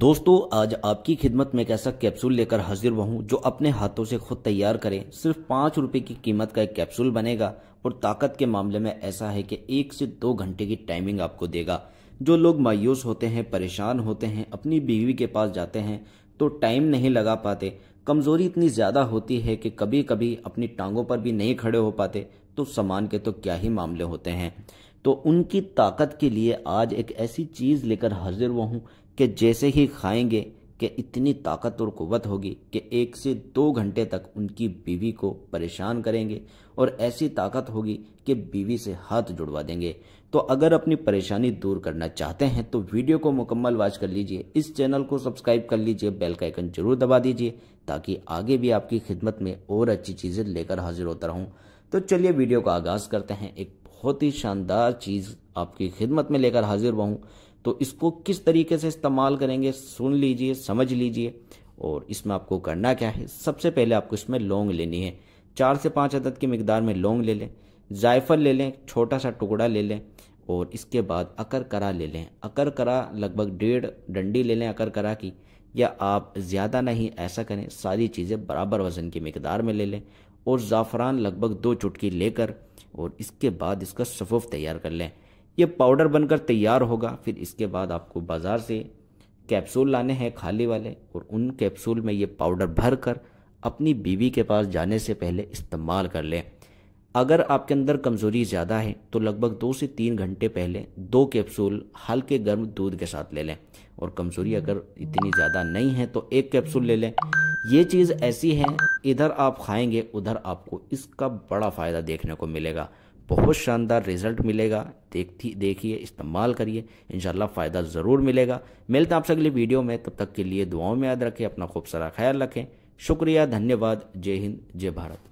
दोस्तों आज आपकी खिदमत में एक ऐसा कैप्सूल लेकर हाजिर हुआ हूँ जो अपने हाथों से खुद तैयार करें सिर्फ पांच रुपए की कीमत का एक कैप्सूल बनेगा और ताकत के मामले में ऐसा है कि एक से दो घंटे की टाइमिंग आपको देगा जो लोग मायूस होते हैं परेशान होते हैं अपनी बीवी के पास जाते हैं तो टाइम नहीं लगा पाते कमज़ोरी इतनी ज़्यादा होती है कि कभी कभी अपनी टांगों पर भी नहीं खड़े हो पाते तो सामान के तो क्या ही मामले होते हैं तो उनकी ताकत के लिए आज एक ऐसी चीज़ लेकर हाजिर हुआ हूँ कि जैसे ही खाएंगे कि इतनी ताकत और कुवत होगी कि एक से दो घंटे तक उनकी बीवी को परेशान करेंगे और ऐसी ताकत होगी कि बीवी से हाथ जुड़वा देंगे तो अगर अपनी परेशानी दूर करना चाहते हैं तो वीडियो को मुकम्मल वॉच कर लीजिए इस चैनल को सब्सक्राइब कर लीजिए बेल का आइकन जरूर दबा दीजिए ताकि आगे भी आपकी खिदमत में और अच्छी चीज़ें लेकर हाजिर होता रहूँ तो चलिए वीडियो का आगाज़ करते हैं एक बहुत ही शानदार चीज़ आपकी खिदमत में लेकर हाजिर हुआ हूँ तो इसको किस तरीके से इस्तेमाल करेंगे सुन लीजिए समझ लीजिए और इसमें आपको करना क्या है सबसे पहले आपको इसमें लौंग लेनी है चार से पाँच अदद की मकदार में लौंग ले लें जायफल ले लें छोटा सा टुकड़ा ले लें और इसके बाद अकर करा ले लें अकर करा लगभग डेढ़ डंडी ले लें अकर करा की या आप ज़्यादा नहीं ऐसा करें सारी चीज़ें बराबर वज़न की मकदार में ले लें और ज़ाफ़रान लगभग दो चुटकी लेकर और इसके बाद इसका सफ़ूफ तैयार कर लें यह पाउडर बनकर तैयार होगा फिर इसके बाद आपको बाज़ार से कैप्सूल लाने हैं खाली वाले और उन कैप्सूल में ये पाउडर भर कर अपनी बीवी के पास जाने से पहले इस्तेमाल कर लें अगर आपके अंदर कमज़ोरी ज़्यादा है तो लगभग दो से तीन घंटे पहले दो कैप्सूल हल्के गर्म दूध के साथ ले लें और कमज़ोरी अगर इतनी ज़्यादा नहीं है तो एक कैप्सूल ले लें ये चीज़ ऐसी है इधर आप खाएंगे उधर आपको इसका बड़ा फ़ायदा देखने को मिलेगा बहुत शानदार रिजल्ट मिलेगा देखती देखिए इस्तेमाल करिए इन फ़ायदा ज़रूर मिलेगा मिलते हैं आपसे अगली वीडियो में तब तक के लिए दुआओं में याद रखें अपना खूब सारा ख्याल रखें शुक्रिया धन्यवाद जय हिंद जय भारत